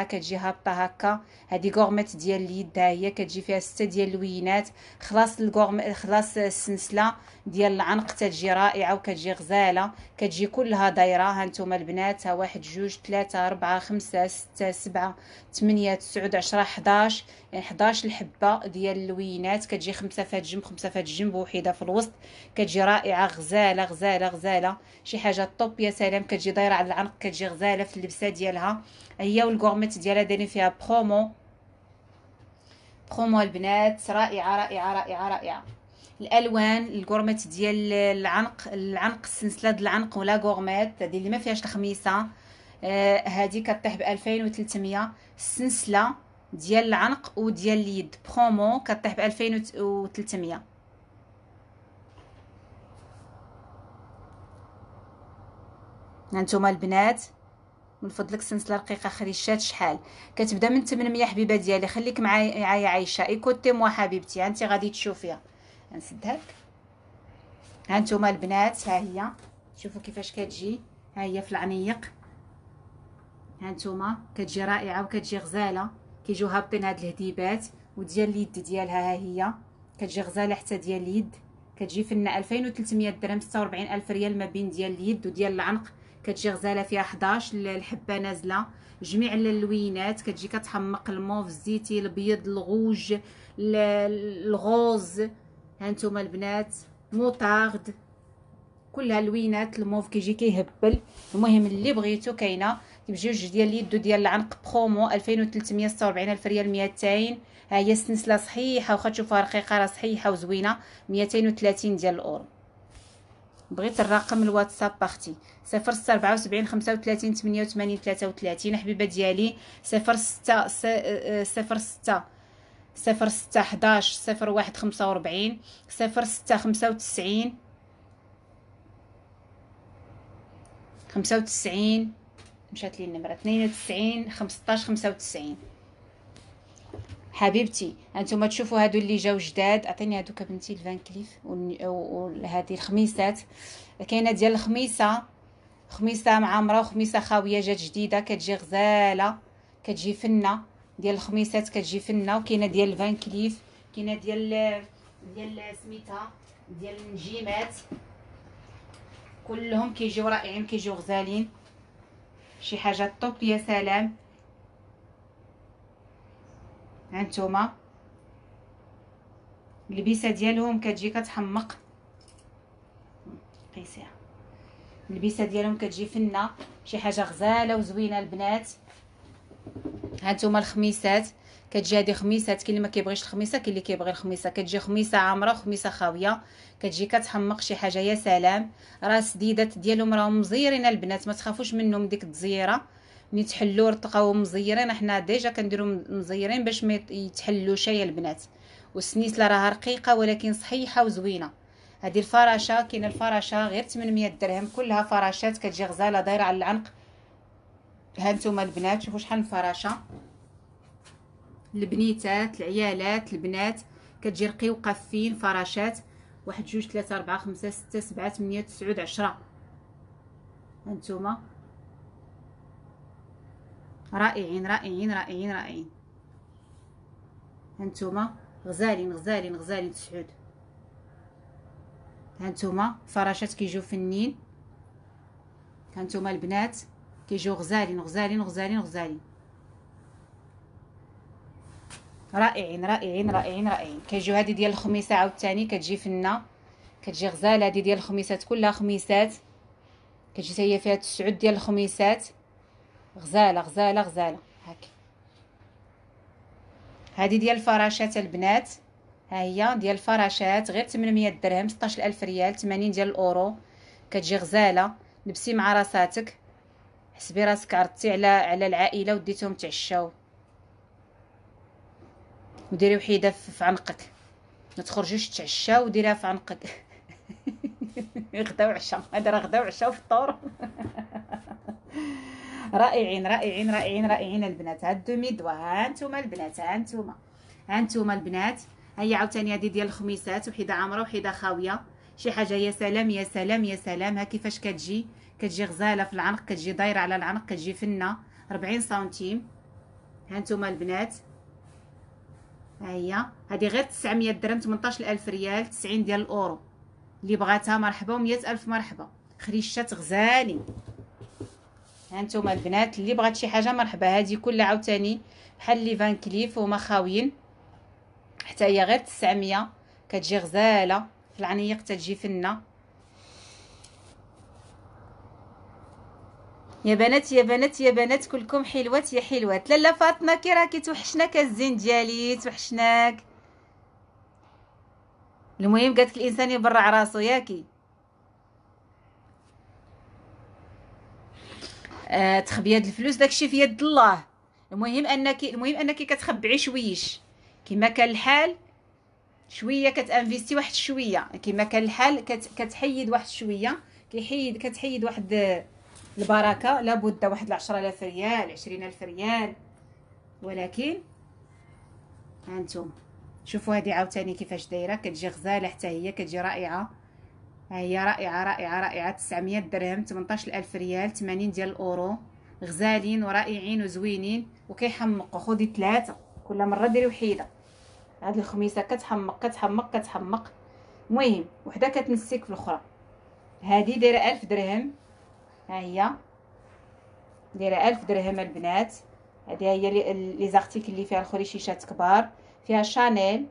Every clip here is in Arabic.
كتجي هابطه هكا هادي كوغميت ديال اليد هاهي كتجي فيها سته ديال اللوينات خلاص الكورم خلاص السنسلة ديال العنق تتجي رائعه وكتجي غزاله كتجي كلها دايره هانتوما البنات ها واحد جوج ثلاثة أربعة خمسة ستة سبعة ثمانية تسعود عشرة حداش يعني 11 الحبه ديال اللوينات كتجي خمسه في الجنب خمسه في الجنب وحده في الوسط كتجي رائعه غزاله غزاله غزاله شي حاجه طوب يا سلام كتجي دايره على العنق كتجي غزاله في اللبسه ديالها هي والكورميت ديالها دايرين فيها برومو برومو البنات رائعه رائعه رائعه رائعه الالوان الكورميت ديال العنق العنق السنسله ديال العنق ولا كورميت هذه اللي ما فيهاش الخميسه هذه آه، كطيح ب 2300 السنسله ديال العنق وديال اليد برومو كطيح ب 2300 هانتوما البنات من فضلك سلسله رقيقه خريشات شحال كتبدا من 800 حبيبه ديالي خليك معايا يا عايشه ايكوتي موا حبيبتي انت غادي تشوفيها غنسدها لك هانتوما البنات ها هي شوفوا كيفاش كتجي ها هي في العنيق هانتوما كتجي رائعه وكتجي غزاله كيجيو هابطين هاد الهديبات وديال اليد ديالها ها هي كتجي غزاله حتى ديال اليد كتجي فلنا 2300 درهم 46 الف ريال ما بين ديال اليد وديال العنق كتجي غزاله فيها 11 الحبه نازله جميع اللوينات كتجي كتحمق الموف الزيتي الابيض الغوج الغوز هانتوما البنات موطارد كلها لوينات الموف كيجي كيهبل المهم اللي بغيتو كاينه كيبجيو جوج ديال اليدو ديال العنق بخومو ألفين أو برومو 2346 الف ريال ميتين ها هي السلسله صحيحه وخا تشوفوها رقيقه راه صحيحه وزوينه ميتين أو 230 ديال الاورو بغيت الرقم الواتساب باختي صفر ستة ربعة وسبعين خمسة وثلاثين تمنية وثمانين ثلاثة وثلاثين أحبيبة ديالي صفر ستة س# صفر ستة صفر ستة حداش صفر واحد خمسة وربعين صفر ستة خمسة وتسعين خمسة وتسعين مشات لي النمره 92 15 95 حبيبتي انتم تشوفوا هادو اللي جاو جداد اعطيني هادوك بنتي الفان كليف وهذه الخميسات كاينه ديال الخميسه خميسه معمره وخميسه خاويه جات جديده كتجي غزاله كتجي فنه ديال الخميسات كتجي فنه وكاينه ديال الفان كليف كاينه ديال ديال سميتها ديال النجيمات كلهم كيجيو رائعين كيجيو غزالين شي حاجه طوب يا سلام هانتوما اللبسه ديالهم كتجي كتحمق قيسيها اللبسه ديالهم كتجي فنه شي حاجه غزاله وزوينه البنات هانتوما الخميسات كتجي هذه خميسات كاين اللي ما كيبغيش الخميسه كاين اللي كيبغي الخميسه كتجي خميسه عامره وخميسه خاويه كتجي كتحمق شي حاجه يا سلام راه سديدات ديالهم راهم مزيرين البنات ما تخافوش منهم ديك التزييره ملي تحلوا تلقاو مزيرين حنا ديجا كنديرو مزيرين باش ما يتحلوش يا البنات والسنيسله راها رقيقه ولكن صحيحه وزوينه هذه الفراشه كاينه الفراشه غير 800 درهم كلها فراشات كتجي غزاله دايره على العنق هانتوما البنات شوفوا شحال الفراشه البنيتات العيالات البنات كتجي رقي وقافين فراشات واحد جوج ثلاثة أربعة خمسة ستة سبعة ثمانية تسعود عشرة هانتوما رائعين رائعين رائعين رائعين هانتوما غزالين غزالين غزالين تسعود هانتوما فراشات كيجيو فنين هانتوما البنات كيجيو غزالين غزالين غزالين غزالين رائعين رائعين رائعين رائعين كيجيو هادي ديال الخميسه عاوتاني كتجي فنه كتجي غزاله هادي ديال الخميسات كلها خميسات كتجي هي فيها تسعود ديال الخميسات غزاله غزاله غزاله هاكي هادي ديال الفراشات البنات ها هي ديال الفراشات غير 800 درهم 16000 ريال 80 ديال الاورو كتجي غزاله لبسي مع راساتك حسبي راسك عرضتي على على العائله وديتهم تعشاو وديري وحيده في عنقك ما تخرجيش تعشى وديريها في عنقك غدا وعشاء هذا راه غدا وعشاء وفطور رائعين رائعين رائعين رائعين البنات هاد دومي دوا ها نتوما البنات ها نتوما ها نتوما البنات هي عاوتاني هادي ديال الخميسات وحيده عامره وحيده خاويه شي حاجه يا سلام يا سلام يا سلام ها كيفاش كتجي كتجي غزاله في العنق كتجي دايره على العنق كتجي فنه 40 سنتيم ها البنات ها هي هذه غير 900 درهم 18000 ريال 90 ديال الاورو اللي بغاتها مرحبا و100 الف مرحبا خريشات غزالين هانتوما البنات اللي بغات شي حاجه مرحبا هذه كلها عاوتاني بحال لي فان كليف وما خاويين حتى هي غير 900 كتجي غزاله في العنيق تجي فنه يا بنات يا بنات يا بنات كلكم حلوات يا حلوات لاله فاطمه كي راكي توحشناك الزين ديالي توحشناك المهم قالت الانسان يبرع راسو ياكي آه تخبي هاد الفلوس داكشي في يد الله المهم انك المهم انك كتخبعي شويش كما كان الحال شويه كتانفيستي واحد شويه كما كان الحال كت... كتحيد واحد شويه كيحيد كتحيد واحد البركه لابد واحد العشرة آلاف ريال عشرين ألف ريال ولكن هانتوما شوفوا هذه عاوتاني كيفاش دايره كتجي غزاله حتى هي كتجي رائعه ها هي رائعه رائعه رائعه 900 درهم 18000 ريال 80 ديال الاورو غزالين ورائعين وزوينين وكيحمقوا خذي ثلاثه كل مره ديري وحيده هاد الخميسه كتحمق كتحمق كتحمق المهم وحده كتنسيك في الاخرى هادي دايره 1000 درهم هي دايره 1000 درهم البنات هذه هي لي زارتيك اللي فيها الخريشيشات كبار فيها شانيل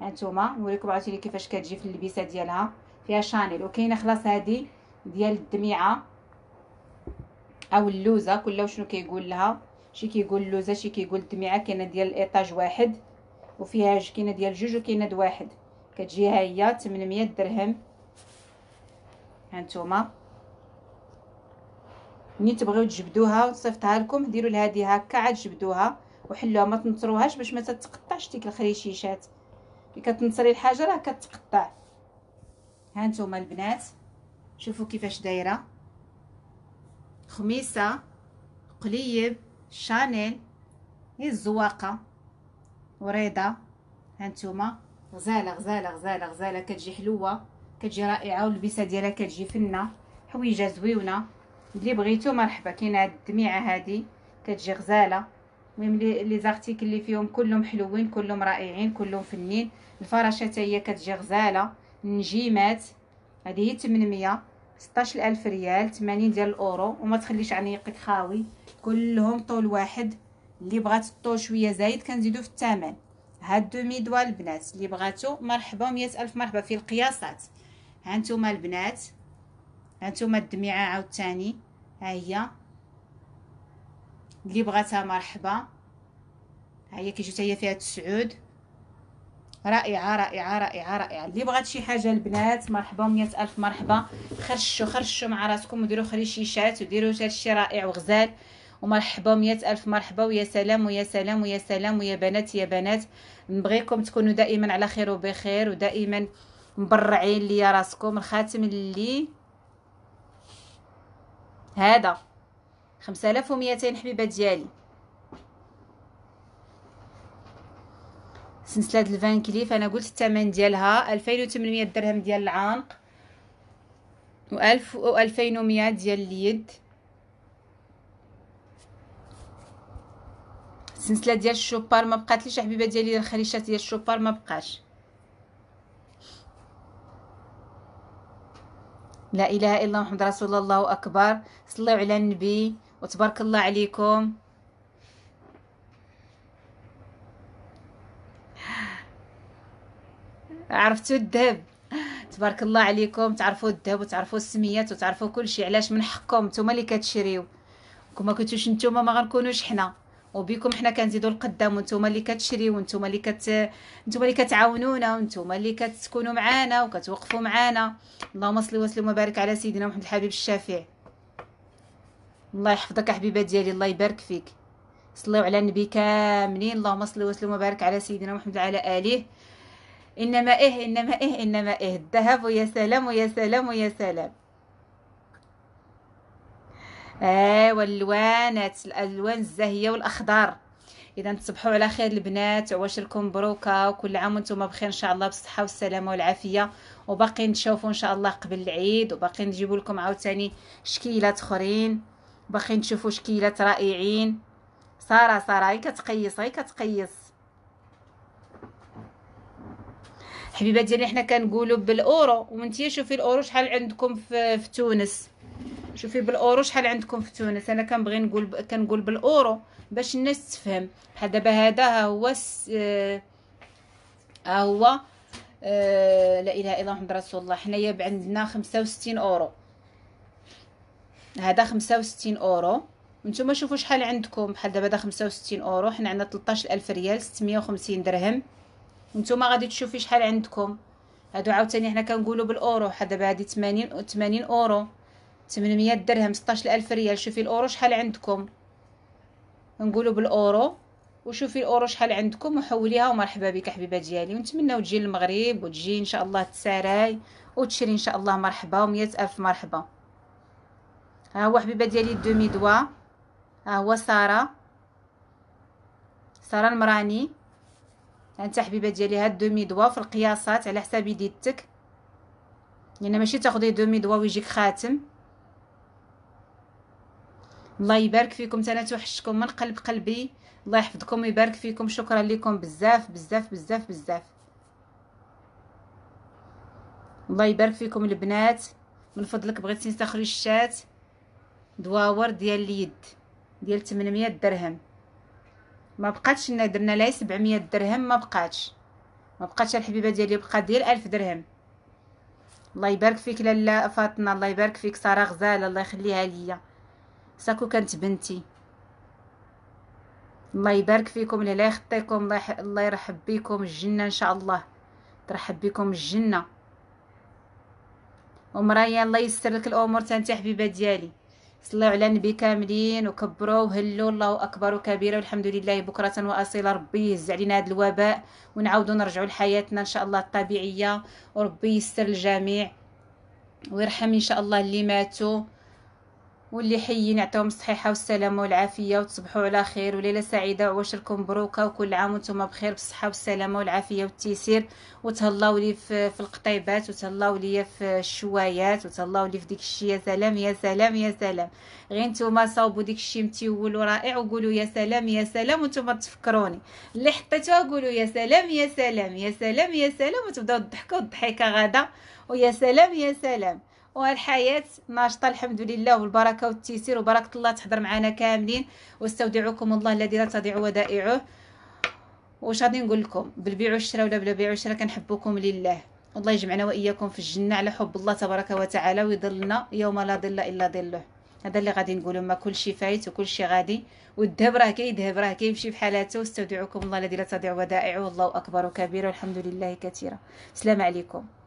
هانتوما نوريكم عاوتاني كيفاش كتجي في اللبسه ديالها فيها شانيل وكاينه خلاص هذه ديال الدميعه او اللوزه كل وشنو كيقول لها شي كيقول اللوزه شي كيقول الدميعه كاينه ديال الايطاج واحد وفيها كاينه ديال جوج وكاينه ديال واحد كتجي ها هي 800 درهم هانتوما ملي تبغيو تجبدوها وتصيفطها لكم ديروا لها هكا عاد جبدوها وحلوها ما تنطروهاش باش ما تتقطعش ديك الخريشيشات كي كتنصري الحاجه راه كتقطع ها نتوما البنات شوفوا كيفاش دايره خميسه قليب شانيل هي الزواقه وريضه ها نتوما غزاله غزاله غزاله غزاله كتجي حلوه كتجي رائعه واللبسه ديالها كتجي فنه حويجه زويونه اللي بغيتو مرحبا كاينه هاد الدميعه هادي كتجي غزاله المهم لي زارتيكل اللي فيهم كلهم حلوين كلهم رائعين كلهم فنين الفراشه تاهي هي كتجي غزاله النجيمات هذه هي 800 16000 ريال 80 ديال الاورو وما تخليش عنيقك خاوي كلهم طول واحد اللي بغات الطول شويه زايد كنزيدو في الثمن هاد دو دوا البنات اللي بغاتو مرحبا مية الف مرحبا في القياسات هانتوما البنات هانتوما الدميعه عاوتاني هي اللي بغاتها مرحبا ها هي كيجيو هي فيها تسعود رائعه رائعه رائعه رائعه اللي بغات شي حاجه البنات مرحبا مية الف مرحبا خرشوا خرشوا مع راسكم وديروا خريشيشات وديروا هادشي رائع وغزال ومرحبا مية ألف مرحبا ويا سلام ويا سلام ويا سلام ويا بنات يا بنات نبغيكم تكونوا دائما على خير وبخير ودائما مبرعين ليا راسكم الخاتم اللي هذا خمسة آلاف ومئتين حبيبة ديالي سلسلة الفان كليف أنا قلت الثمن ديالها ألفين وثمنمية درهم ديال العنق وألف وألفين ومية ديال اليد السلسله ديال الشوبار ما بقاتليش حبيبه ديالي الخريشات ديال الشوبار ما بقاش لا اله الا محمد رسول الله اكبر صلوا على النبي وتبارك الله عليكم عرفتوا الذهب تبارك الله عليكم تعرفوا الذهب وتعرفوا السميات وتعرفوا كل شيء علاش من حقكم نتوما اللي كتشريو كون كنتوش نتوما ما غنكونوش حنا وبكم حنا كنزيدوا القدام وانتم اللي كتشريو وانتم اللي كت نتوما اللي كتعاونونا وانتم اللي كتكونوا معانا وكتوقفوا معانا اللهم صل وسلم وبارك على سيدنا محمد الحبيب الشافع الله يحفظك حبيبه ديالي الله يبارك فيك صليو على النبي كاملين اللهم صل وسلم وبارك على سيدنا محمد وعلى اله انما ايه انما ايه انما ايه الذهب ويا سلام ويا سلام ويا سلام ايوا آه، والالوانات الالوان الزاهيه والاخضر اذا تصبحوا على خير البنات وعواشركم مبروكه وكل عام وانتم بخير ان شاء الله بالصحه والسلامه والعافيه وباقي نتشوفوا ان شاء الله قبل العيد وباقي نجيب لكم عاوتاني شكيلات اخرين باقي نشوفوا شكيلات رائعين ساره ساره هي كتقيص هي كتقيص حبيبات ديالي حنا كنقولوا بالاورو وانتي شوفي الاورو شحال عندكم في, في تونس شوفي بالاورو شحال عندكم في تونس انا كنبغي نقول كنقول بالاورو باش الناس تفهم بحال دابا هذا ها هو س... آه... ها هو آه... لا اله الا الله محمد رسول الله حنايا عندنا 65 اورو هذا 65 اورو نتوما شوفوا شحال عندكم بحال دابا هذا 65 اورو حنا عندنا 13000 ريال 650 درهم نتوما غادي تشوفي شحال عندكم هادو عاوتاني حنا كنقولوا بالاورو حدا دابا هادي 80 80 اورو 800 درهم 16000 ريال شوفي الاورو شحال عندكم نقولوا بالاورو وشوفي الاورو شحال عندكم وحوليها ومرحبا بك حبيبه ديالي ونتمنوا تجي للمغرب وتجي ان شاء الله تساراي وتشري ان شاء الله مرحبا و الف مرحبا ها هو حبيبه ديالي دومي دوا ها هو ساره ساره المراني انت حبيبه ديالي هاد دومي دوا في القياسات على حساب يديتك لان يعني ماشي تاخدي دومي دوا ويجيك خاتم الله يبارك فيكم انا توحشكم من قلب قلبي الله يحفظكم ويبارك فيكم شكرا لكم بزاف بزاف بزاف بزاف الله يبارك فيكم البنات من فضلك بغيت تستخرج الشات دواور ديال اليد ديال 800 درهم ما بقاتش لنا درنا لا 700 درهم ما بقاتش ما بقاتش الحبيبه ديالي بقى ديال 1000 درهم الله يبارك فيك لاله فاطمه الله يبارك فيك ساره غزاله الله يخليها ليا ساكو كانت بنتي الله يبارك فيكم الله يخطيكم الله يرحب بكم الجنه ان شاء الله ترحب بكم الجنه ومرايا الله يسر لك الامور تانتي حبيبه ديالي صلوا على النبي كاملين وكبروا وهلوا الله اكبر وكبيره والحمد لله بكره واصيلا ربي يهز علينا هذا الوباء ونعاودوا نرجعوا لحياتنا ان شاء الله الطبيعيه وربي يستر الجميع ويرحم ان شاء الله اللي ماتوا واللي حيين يعطيهم الصحيحه والسلامه والعافيه وتصبحوا على خير وليله سعيده وعواشركم مبروكه وكل عام وانتم بخير بالصحه والسلامه والعافيه والتيسير وتهلاو لي في, في القطيبات وتهلاو لي في الشوايات وتهلاو لي في ديك الشيء يا سلام يا سلام يا سلام غير نتوما صاوبوا ديك الشيء متيول ورائع وقولوا يا سلام يا سلام وانتم تفكروني اللي حطيتوها قولوا يا سلام يا سلام يا سلام يا سلام وتبداو تضحكوا الضحكه غدا ويا سلام يا سلام والحياة ناشطة الحمد لله والبركة والتيسير وبركة الله تحضر معنا كاملين واستودعكم الله الذي لا تضيع ودائعه واش غادي نقول لكم بالبيع والشراء ولا بلا بيع والشراء كنحبكم لله والله يجمعنا واياكم في الجنه على حب الله تبارك وتعالى ويظلنا يوم لا ظل الا ظله هذا اللي غادي نقولوا ما كل شيء فايت وكل شيء غادي والذهب راه كيذهب راه كيمشي بحالاته واستودعكم الله الذي لا تضيع ودائعه والله اكبر وكبير والحمد لله كثيرا السلام عليكم